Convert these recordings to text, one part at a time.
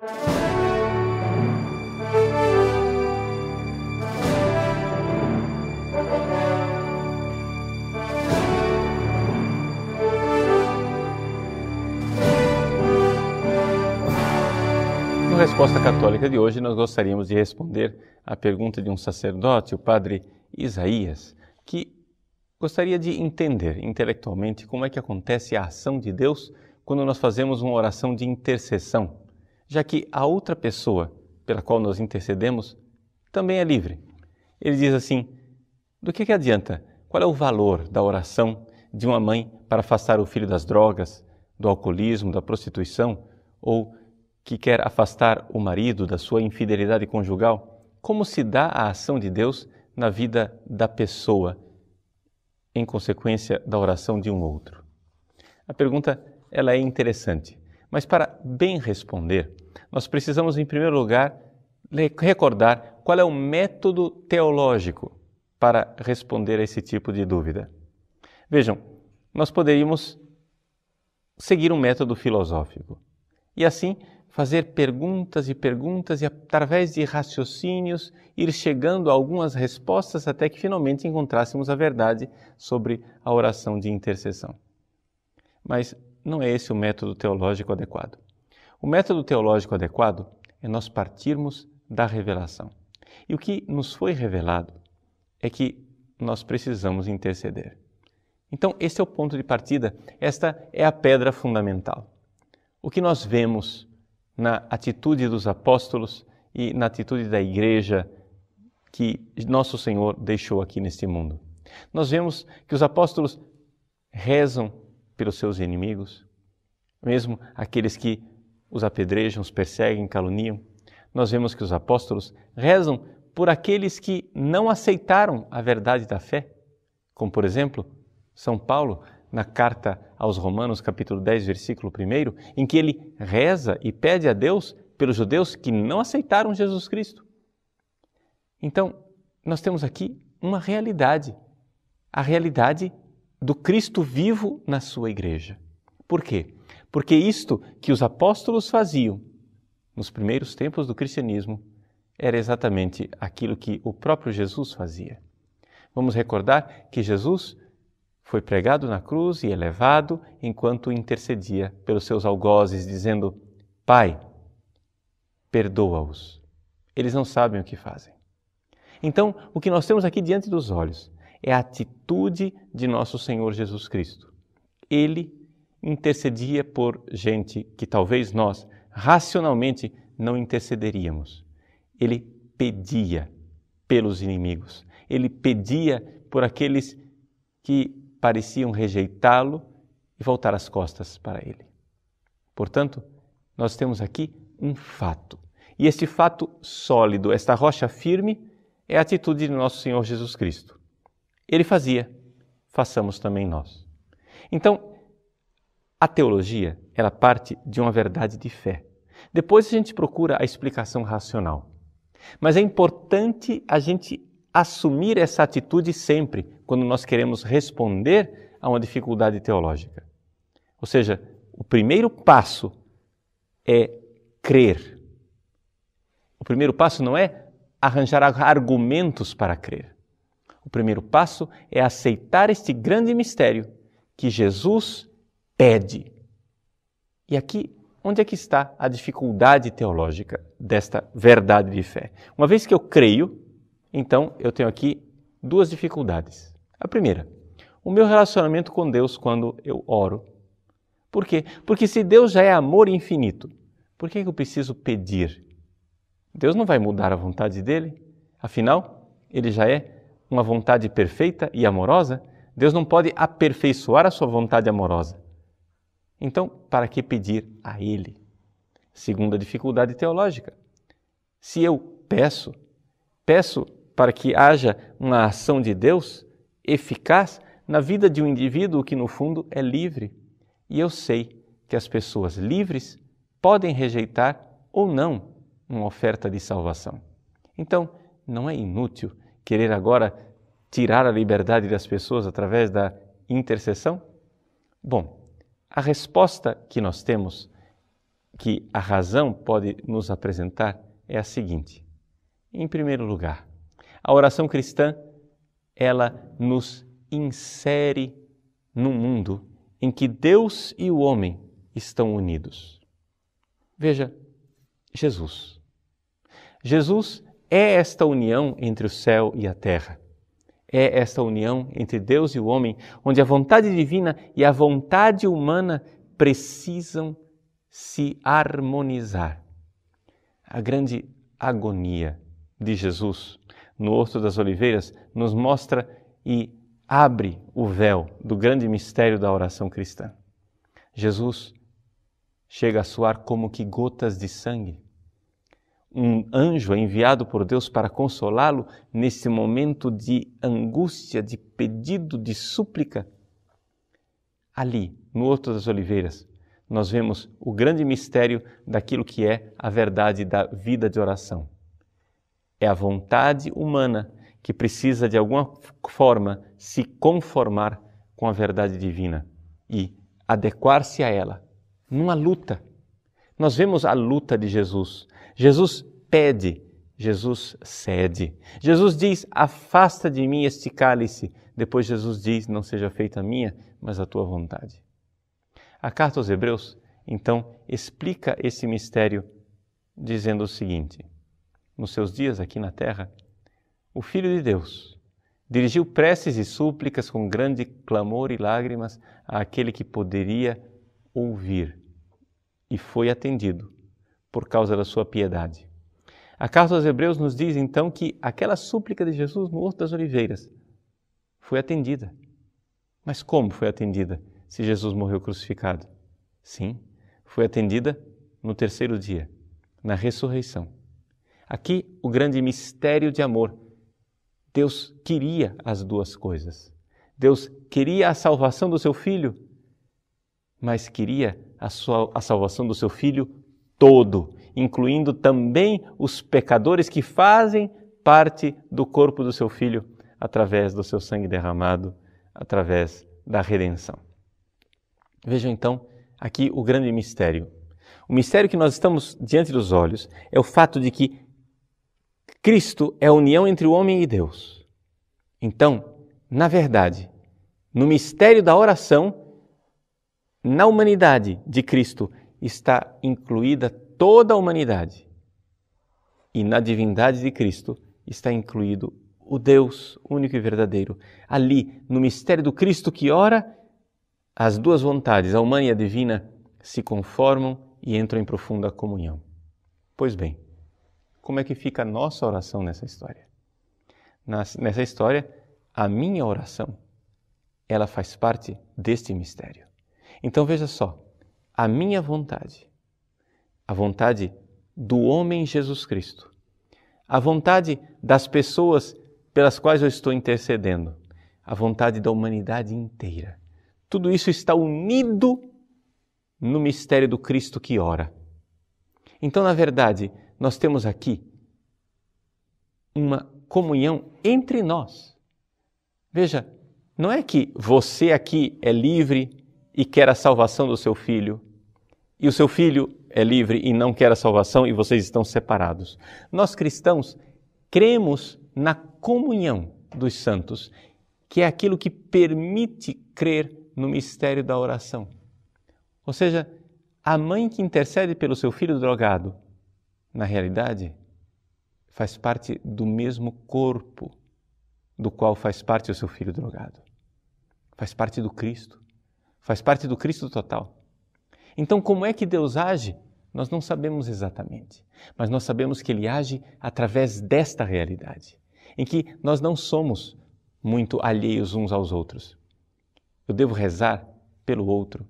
Na resposta católica de hoje, nós gostaríamos de responder à pergunta de um sacerdote, o padre Isaías, que gostaria de entender intelectualmente como é que acontece a ação de Deus quando nós fazemos uma oração de intercessão já que a outra pessoa pela qual nós intercedemos também é livre. Ele diz assim: do que, que adianta? Qual é o valor da oração de uma mãe para afastar o filho das drogas, do alcoolismo, da prostituição, ou que quer afastar o marido da sua infidelidade conjugal? Como se dá a ação de Deus na vida da pessoa, em consequência da oração de um outro? A pergunta ela é interessante, mas para bem responder, nós precisamos, em primeiro lugar, recordar qual é o método teológico para responder a esse tipo de dúvida. Vejam, nós poderíamos seguir um método filosófico e assim fazer perguntas e perguntas e através de raciocínios ir chegando a algumas respostas até que finalmente encontrássemos a verdade sobre a oração de intercessão. Mas não é esse o método teológico adequado. O método teológico adequado é nós partirmos da revelação. E o que nos foi revelado é que nós precisamos interceder. Então, esse é o ponto de partida, esta é a pedra fundamental. O que nós vemos na atitude dos apóstolos e na atitude da igreja que nosso Senhor deixou aqui neste mundo. Nós vemos que os apóstolos rezam pelos seus inimigos, mesmo aqueles que os apedrejam, os perseguem, caluniam. Nós vemos que os apóstolos rezam por aqueles que não aceitaram a verdade da fé, como por exemplo, São Paulo, na carta aos Romanos, capítulo 10, versículo 1, em que ele reza e pede a Deus pelos judeus que não aceitaram Jesus Cristo. Então, nós temos aqui uma realidade, a realidade do Cristo vivo na sua igreja. Por quê? Porque isto que os apóstolos faziam nos primeiros tempos do cristianismo era exatamente aquilo que o próprio Jesus fazia. Vamos recordar que Jesus foi pregado na cruz e elevado enquanto intercedia pelos seus algozes, dizendo: Pai, perdoa-os. Eles não sabem o que fazem. Então, o que nós temos aqui diante dos olhos é a atitude de nosso Senhor Jesus Cristo. Ele intercedia por gente que talvez nós racionalmente não intercederíamos. Ele pedia pelos inimigos, ele pedia por aqueles que pareciam rejeitá-lo e voltar as costas para ele. Portanto, nós temos aqui um fato. E este fato sólido, esta rocha firme, é a atitude de nosso Senhor Jesus Cristo. Ele fazia, façamos também nós. Então, a teologia, ela parte de uma verdade de fé. Depois a gente procura a explicação racional. Mas é importante a gente assumir essa atitude sempre quando nós queremos responder a uma dificuldade teológica. Ou seja, o primeiro passo é crer. O primeiro passo não é arranjar argumentos para crer. O primeiro passo é aceitar este grande mistério que Jesus pede. E aqui, onde é que está a dificuldade teológica desta verdade de fé? Uma vez que eu creio, então eu tenho aqui duas dificuldades. A primeira, o meu relacionamento com Deus quando eu oro. Por quê? Porque se Deus já é amor infinito, por que eu preciso pedir? Deus não vai mudar a vontade dele, afinal, ele já é uma vontade perfeita e amorosa. Deus não pode aperfeiçoar a sua vontade amorosa. Então, para que pedir a Ele? Segunda dificuldade teológica. Se eu peço, peço para que haja uma ação de Deus eficaz na vida de um indivíduo que, no fundo, é livre. E eu sei que as pessoas livres podem rejeitar ou não uma oferta de salvação. Então, não é inútil querer agora tirar a liberdade das pessoas através da intercessão? Bom, a resposta que nós temos, que a razão pode nos apresentar, é a seguinte: em primeiro lugar, a oração cristã ela nos insere num mundo em que Deus e o homem estão unidos. Veja, Jesus. Jesus é esta união entre o céu e a terra. É esta união entre Deus e o homem, onde a vontade divina e a vontade humana precisam se harmonizar. A grande agonia de Jesus no Horto das Oliveiras nos mostra e abre o véu do grande mistério da oração cristã. Jesus chega a suar como que gotas de sangue um anjo enviado por Deus para consolá-lo nesse momento de angústia, de pedido, de súplica. Ali, no Horto das Oliveiras, nós vemos o grande mistério daquilo que é a verdade da vida de oração. É a vontade humana que precisa, de alguma forma, se conformar com a verdade divina e adequar-se a ela, numa luta. Nós vemos a luta de Jesus, Jesus pede, Jesus cede. Jesus diz: Afasta de mim este cálice. Depois, Jesus diz: Não seja feita a minha, mas a tua vontade. A carta aos Hebreus, então, explica esse mistério dizendo o seguinte: Nos seus dias aqui na terra, o Filho de Deus dirigiu preces e súplicas com grande clamor e lágrimas àquele que poderia ouvir e foi atendido por causa da sua piedade. A carta aos Hebreus nos diz então que aquela súplica de Jesus no Horto das Oliveiras foi atendida. Mas como foi atendida se Jesus morreu crucificado? Sim, foi atendida no terceiro dia, na ressurreição. Aqui o grande mistério de amor. Deus queria as duas coisas. Deus queria a salvação do seu filho, mas queria a, sua, a salvação do seu filho todo, incluindo também os pecadores que fazem parte do corpo do seu filho através do seu sangue derramado, através da redenção. Vejam então aqui o grande mistério. O mistério que nós estamos diante dos olhos é o fato de que Cristo é a união entre o homem e Deus. Então, na verdade, no mistério da oração, na humanidade de Cristo está incluída toda a humanidade. E na divindade de Cristo está incluído o Deus único e verdadeiro. Ali, no mistério do Cristo que ora, as duas vontades, a humana e a divina, se conformam e entram em profunda comunhão. Pois bem, como é que fica a nossa oração nessa história? Nessa história, a minha oração, ela faz parte deste mistério. Então veja só, a minha vontade, a vontade do homem Jesus Cristo, a vontade das pessoas pelas quais eu estou intercedendo, a vontade da humanidade inteira. Tudo isso está unido no mistério do Cristo que ora. Então, na verdade, nós temos aqui uma comunhão entre nós. Veja, não é que você aqui é livre e quer a salvação do seu filho, e o seu filho é livre e não quer a salvação e vocês estão separados. Nós cristãos cremos na comunhão dos santos, que é aquilo que permite crer no mistério da oração. Ou seja, a mãe que intercede pelo seu filho drogado, na realidade, faz parte do mesmo corpo do qual faz parte o seu filho drogado. Faz parte do Cristo. Faz parte do Cristo total. Então, como é que Deus age? Nós não sabemos exatamente, mas nós sabemos que Ele age através desta realidade, em que nós não somos muito alheios uns aos outros. Eu devo rezar pelo outro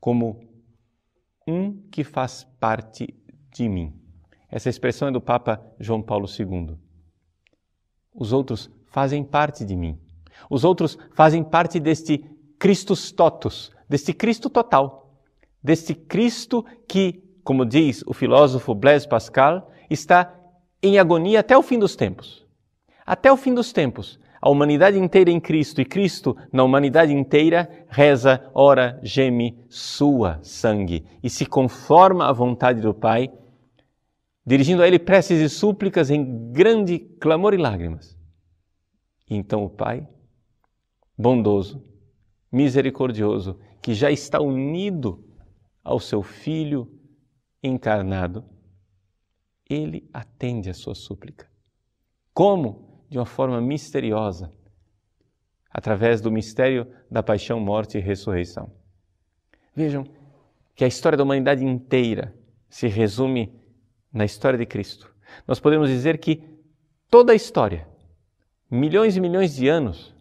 como um que faz parte de mim. Essa expressão é do Papa João Paulo II. Os outros fazem parte de mim. Os outros fazem parte deste Christus totus, deste Cristo total deste Cristo que, como diz o filósofo Blaise Pascal, está em agonia até o fim dos tempos. Até o fim dos tempos, a humanidade inteira em Cristo e Cristo na humanidade inteira reza, ora, geme, sua sangue e se conforma à vontade do Pai, dirigindo a Ele preces e súplicas em grande clamor e lágrimas. E então o Pai, bondoso, misericordioso, que já está unido ao seu Filho encarnado, ele atende a sua súplica. Como? De uma forma misteriosa, através do mistério da paixão, morte e ressurreição. Vejam que a história da humanidade inteira se resume na história de Cristo. Nós podemos dizer que toda a história, milhões e milhões de anos,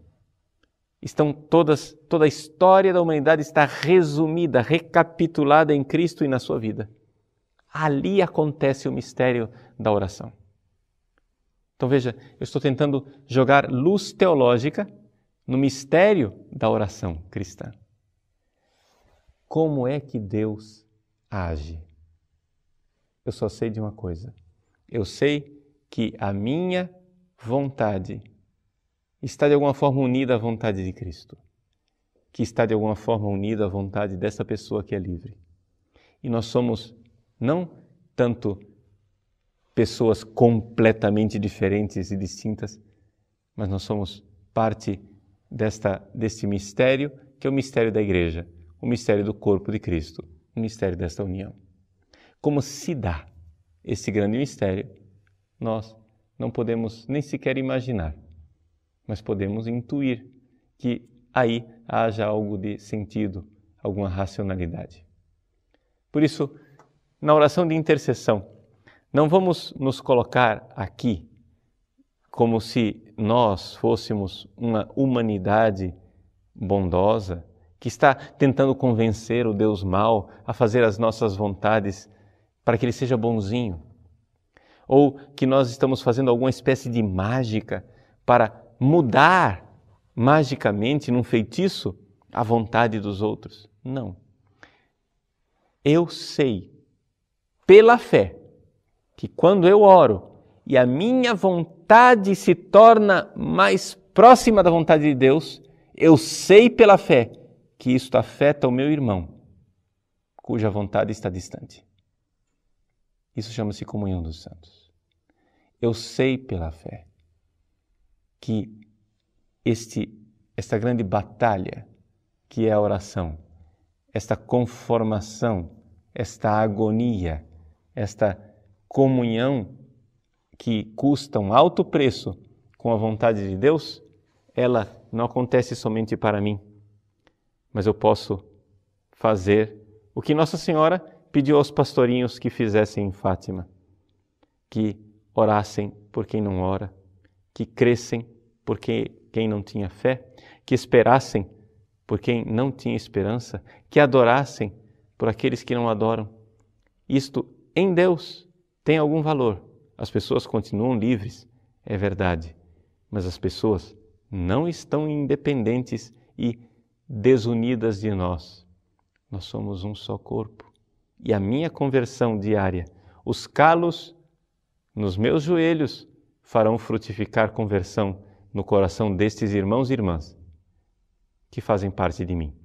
estão todas, toda a história da humanidade está resumida, recapitulada em Cristo e na sua vida. Ali acontece o mistério da oração. Então veja, eu estou tentando jogar luz teológica no mistério da oração cristã. Como é que Deus age? Eu só sei de uma coisa. Eu sei que a minha vontade está de alguma forma unida à vontade de Cristo, que está de alguma forma unida à vontade dessa pessoa que é livre. E nós somos não tanto pessoas completamente diferentes e distintas, mas nós somos parte desta deste mistério que é o mistério da igreja, o mistério do corpo de Cristo, o mistério desta união. Como se dá esse grande mistério? Nós não podemos nem sequer imaginar mas podemos intuir que aí haja algo de sentido, alguma racionalidade. Por isso, na oração de intercessão, não vamos nos colocar aqui como se nós fôssemos uma humanidade bondosa que está tentando convencer o Deus mal a fazer as nossas vontades para que ele seja bonzinho, ou que nós estamos fazendo alguma espécie de mágica para mudar magicamente num feitiço a vontade dos outros. Não. Eu sei, pela fé, que quando eu oro e a minha vontade se torna mais próxima da vontade de Deus, eu sei pela fé que isto afeta o meu irmão, cuja vontade está distante. Isso chama-se comunhão dos santos. Eu sei pela fé que este, esta grande batalha que é a oração, esta conformação, esta agonia, esta comunhão que custa um alto preço com a vontade de Deus, ela não acontece somente para mim, mas eu posso fazer o que Nossa Senhora pediu aos pastorinhos que fizessem em Fátima, que orassem por quem não ora, que crescem porque quem não tinha fé, que esperassem por quem não tinha esperança, que adorassem por aqueles que não adoram. Isto em Deus tem algum valor. As pessoas continuam livres, é verdade, mas as pessoas não estão independentes e desunidas de nós. Nós somos um só corpo. E a minha conversão diária, os calos nos meus joelhos farão frutificar conversão no coração destes irmãos e irmãs que fazem parte de mim.